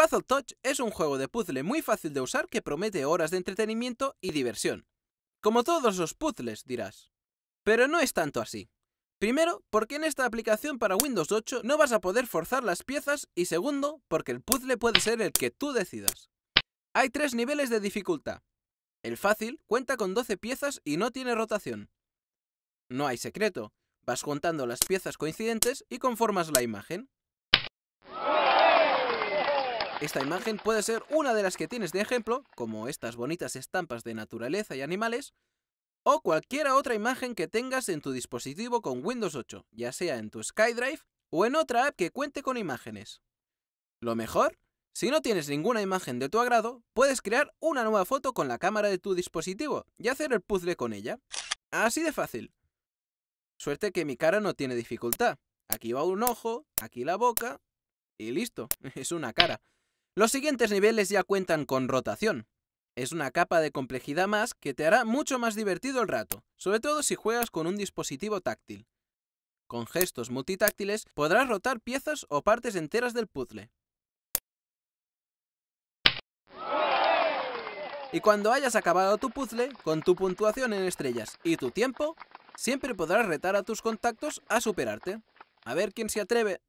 Puzzle Touch es un juego de puzzle muy fácil de usar que promete horas de entretenimiento y diversión. Como todos los puzzles, dirás. Pero no es tanto así. Primero, porque en esta aplicación para Windows 8 no vas a poder forzar las piezas y segundo, porque el puzzle puede ser el que tú decidas. Hay tres niveles de dificultad. El fácil cuenta con 12 piezas y no tiene rotación. No hay secreto, vas juntando las piezas coincidentes y conformas la imagen. Esta imagen puede ser una de las que tienes de ejemplo, como estas bonitas estampas de naturaleza y animales, o cualquier otra imagen que tengas en tu dispositivo con Windows 8, ya sea en tu SkyDrive o en otra app que cuente con imágenes. Lo mejor, si no tienes ninguna imagen de tu agrado, puedes crear una nueva foto con la cámara de tu dispositivo y hacer el puzzle con ella. Así de fácil. Suerte que mi cara no tiene dificultad. Aquí va un ojo, aquí la boca y listo, es una cara. Los siguientes niveles ya cuentan con rotación. Es una capa de complejidad más que te hará mucho más divertido el rato, sobre todo si juegas con un dispositivo táctil. Con gestos multitáctiles podrás rotar piezas o partes enteras del puzzle. Y cuando hayas acabado tu puzzle, con tu puntuación en estrellas y tu tiempo, siempre podrás retar a tus contactos a superarte. A ver quién se atreve